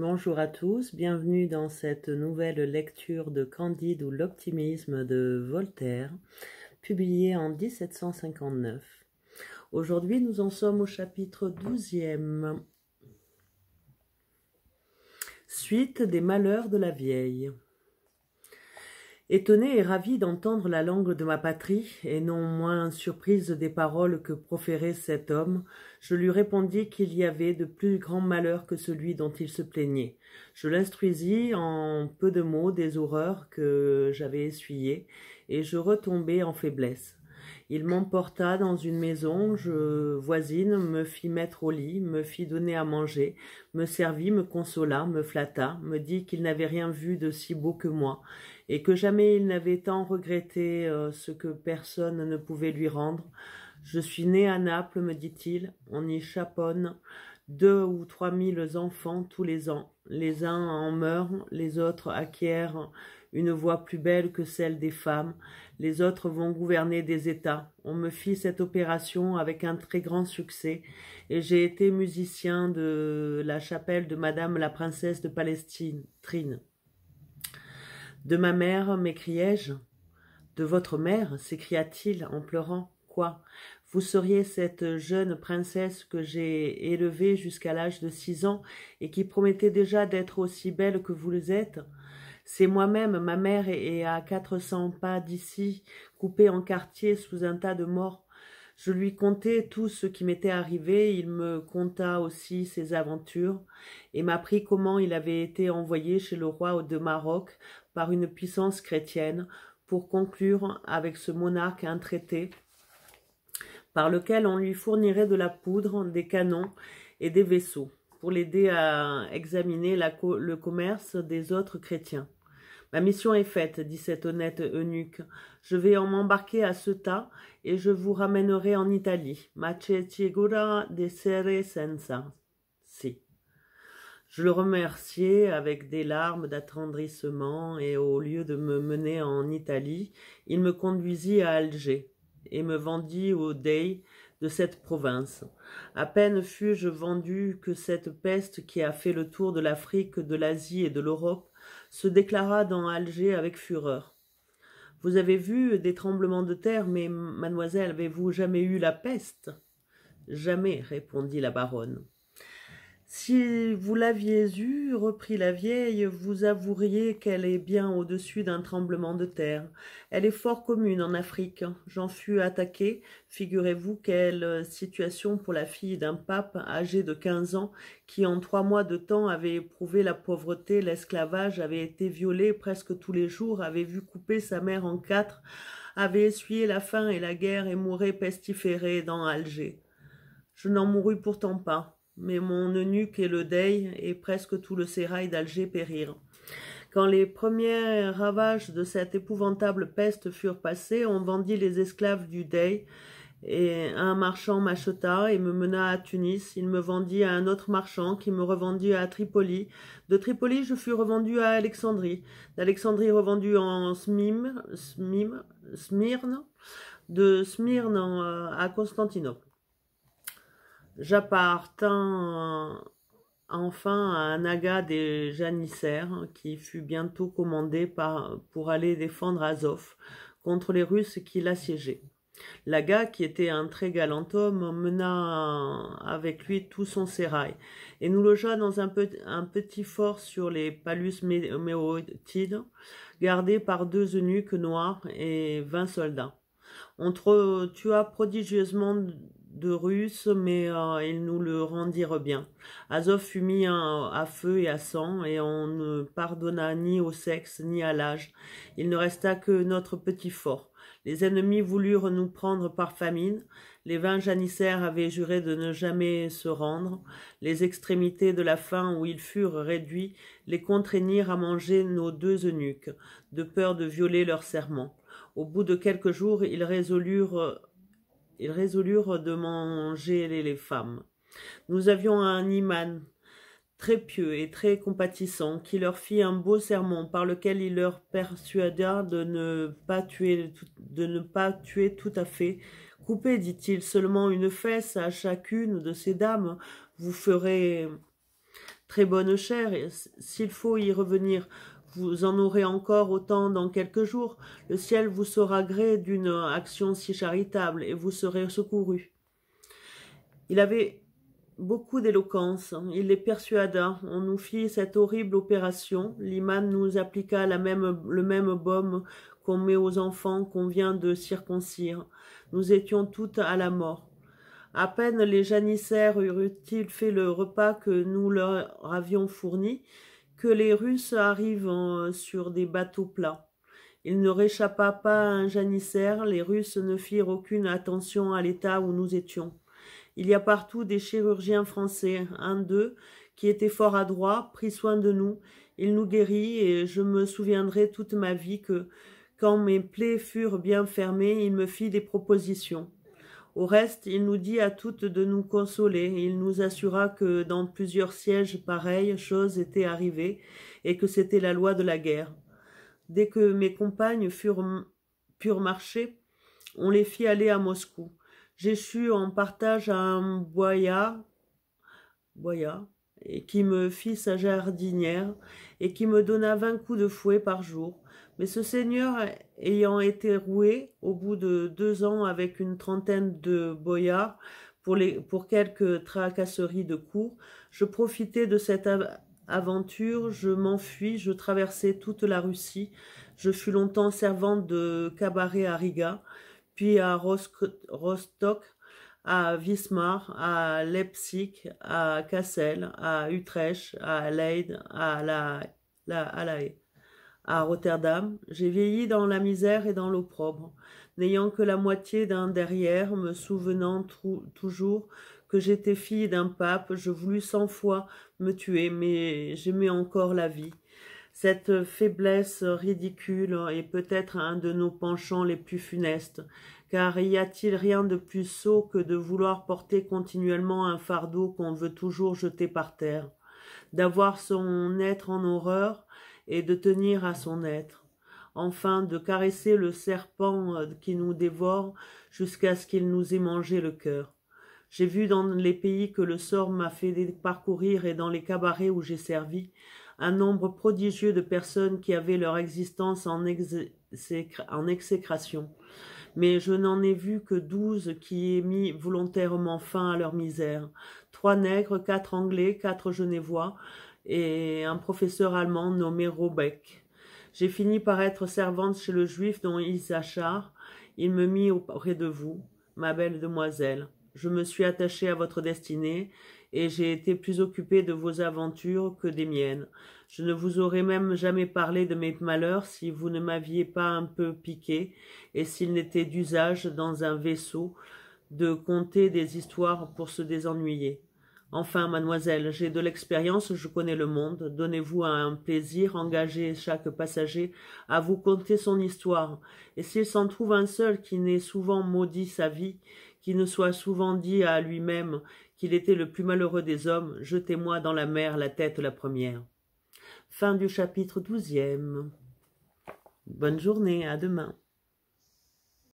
Bonjour à tous, bienvenue dans cette nouvelle lecture de Candide ou l'optimisme de Voltaire, publiée en 1759. Aujourd'hui, nous en sommes au chapitre 12e. Suite des malheurs de la vieille. Étonnée et ravie d'entendre la langue de ma patrie, et non moins surprise des paroles que proférait cet homme, je lui répondis qu'il y avait de plus grands malheurs que celui dont il se plaignait. Je l'instruisis en peu de mots des horreurs que j'avais essuyées, et je retombai en faiblesse. Il m'emporta dans une maison je, voisine, me fit mettre au lit, me fit donner à manger, me servit, me consola, me flatta, me dit qu'il n'avait rien vu de si beau que moi, et que jamais il n'avait tant regretté euh, ce que personne ne pouvait lui rendre. Je suis né à Naples, me dit-il, on y chaponne deux ou trois mille enfants tous les ans. Les uns en meurent, les autres acquièrent une voix plus belle que celle des femmes. Les autres vont gouverner des États. On me fit cette opération avec un très grand succès, et j'ai été musicien de la chapelle de Madame la Princesse de Palestine, Trine. De ma mère, m'écriai-je. De votre mère, s'écria-t-il en pleurant. Quoi vous seriez cette jeune princesse que j'ai élevée jusqu'à l'âge de six ans et qui promettait déjà d'être aussi belle que vous le êtes. C'est moi-même, ma mère est, à quatre cents pas d'ici, coupée en quartier sous un tas de morts. Je lui contai tout ce qui m'était arrivé, il me conta aussi ses aventures, et m'apprit comment il avait été envoyé chez le roi de Maroc par une puissance chrétienne, pour conclure avec ce monarque un traité par lequel on lui fournirait de la poudre, des canons et des vaisseaux pour l'aider à examiner le commerce des autres chrétiens. Ma mission est faite, dit cet honnête eunuque. Je vais en m'embarquer à ce tas et je vous ramènerai en Italie. Mace cigura de sere senza. Si. Je le remerciai avec des larmes d'attendrissement et au lieu de me mener en Italie, il me conduisit à Alger et me vendit au Dey de cette province. À peine fus-je vendu que cette peste qui a fait le tour de l'Afrique, de l'Asie et de l'Europe se déclara dans Alger avec fureur. Vous avez vu des tremblements de terre, mais mademoiselle, avez-vous jamais eu la peste Jamais, répondit la baronne. Si vous l'aviez eue, reprit la vieille, vous avoueriez qu'elle est bien au-dessus d'un tremblement de terre. Elle est fort commune en Afrique. J'en fus attaquée. Figurez-vous quelle euh, situation pour la fille d'un pape âgé de quinze ans, qui en trois mois de temps avait éprouvé la pauvreté, l'esclavage, avait été violée presque tous les jours, avait vu couper sa mère en quatre, avait essuyé la faim et la guerre et mourait pestiférée dans Alger. Je n'en mourus pourtant pas mais mon eunuque et le Dey et presque tout le sérail d'Alger périrent. Quand les premiers ravages de cette épouvantable peste furent passés, on vendit les esclaves du Dey, et un marchand m'acheta et me mena à Tunis. Il me vendit à un autre marchand qui me revendit à Tripoli. De Tripoli, je fus revendu à Alexandrie. D'Alexandrie revendu en Smyrne. De Smyrne euh, à Constantinople. J'appartins enfin à un aga des janissaires qui fut bientôt commandé par, pour aller défendre Azov contre les Russes qui l'assiégeaient. L'aga, qui était un très galant homme, mena avec lui tout son sérail et nous logea dans un, petit fort sur les palus méotides, gardé par deux eunuques noirs et vingt soldats. On tua prodigieusement de Russes, mais euh, ils nous le rendirent bien. Azov fut mis à, à feu et à sang, et on ne pardonna ni au sexe ni à l'âge. Il ne resta que notre petit fort. Les ennemis voulurent nous prendre par famine. Les vingt janissaires avaient juré de ne jamais se rendre. Les extrémités de la faim où ils furent réduits les contraignirent à manger nos deux eunuques, de peur de violer leur serment. Au bout de quelques jours, ils résolurent ils résolurent de manger les, femmes. Nous avions un iman très pieux et très compatissant, qui leur fit un beau sermon par lequel il leur persuada de ne pas tuer, de ne pas tuer tout à fait. Coupez, dit-il, seulement une fesse à chacune de ces dames, vous ferez très bonne chair, s'il faut y revenir, vous en aurez encore autant dans quelques jours. Le ciel vous saura gré d'une action si charitable et vous serez secouru. Il avait beaucoup d'éloquence. Hein. Il les persuada. On nous fit cette horrible opération. L'imam nous appliqua même, le même baume qu'on met aux enfants qu'on vient de circoncire. Nous étions toutes à la mort. À peine les janissaires eurent-ils fait le repas que nous leur avions fourni, que les Russes arrivent euh, sur des bateaux plats. Il ne réchappa pas un janissaire, les Russes ne firent aucune attention à l'état où nous étions. Il y a partout des chirurgiens français, un d'eux, qui était fort adroit, prit soin de nous, il nous guérit, et je me souviendrai toute ma vie que, quand mes plaies furent bien fermées, il me fit des propositions. Au reste, il nous dit à toutes de nous consoler, il nous assura que dans plusieurs sièges pareils, choses étaient arrivées, et que c'était la loi de la guerre. Dès que mes compagnes furent purent marcher, on les fit aller à Moscou. J'échus en partage à un boya, boya et qui me fit sa jardinière, et qui me donna vingt coups de fouet par jour, mais ce seigneur, ayant été roué au bout de deux ans avec une trentaine de boyards pour, les, pour quelques tracasseries de cour, je profitais de cette aventure, je m'enfuis, je traversais toute la Russie. Je fus longtemps servante de cabaret à Riga, puis à Rostock, à Wismar, à Leipzig, à Kassel, à Utrecht, à Leyde, à La, à la Haye à Rotterdam, j'ai vieilli dans la misère et dans l'opprobre, n'ayant que la moitié d'un derrière, me souvenant toujours que j'étais fille d'un pape, je voulus cent fois me tuer, mais j'aimais encore la vie. Cette faiblesse ridicule est peut-être un de nos penchants les plus funestes, car y a-t-il rien de plus sot que de vouloir porter continuellement un fardeau qu'on veut toujours jeter par terre, d'avoir son être en horreur et de tenir à son être, enfin de caresser le serpent euh, qui nous dévore jusqu'à ce qu'il nous ait mangé le cœur. J'ai vu dans les pays que le sort m'a fait parcourir et dans les cabarets où j'ai servi, un nombre prodigieux de personnes qui avaient leur existence en, en exécration. Mais je n'en ai vu que douze qui aient mis volontairement fin à leur misère. Trois nègres, quatre anglais, quatre genevois, et un professeur allemand nommé Robeck. J'ai fini par être servante chez le juif dont il Il me mit auprès de vous, ma belle demoiselle. Je me suis attachée à votre destinée, et j'ai été plus occupée de vos aventures que des miennes. Je ne vous aurais même jamais parlé de mes malheurs si vous ne m'aviez pas un peu piqué, et s'il n'était d'usage dans un vaisseau de conter des histoires pour se désennuyer. Enfin, mademoiselle, j'ai de l'expérience, je connais le monde. Donnez-vous un plaisir, engagez chaque passager à vous conter son histoire. Et s'il s'en trouve un seul qui n'ait souvent maudit sa vie, qui ne soit souvent dit à lui-même qu'il était le plus malheureux des hommes, jetez-moi dans la mer la tête la première. Fin du chapitre douzième. Bonne journée, à demain.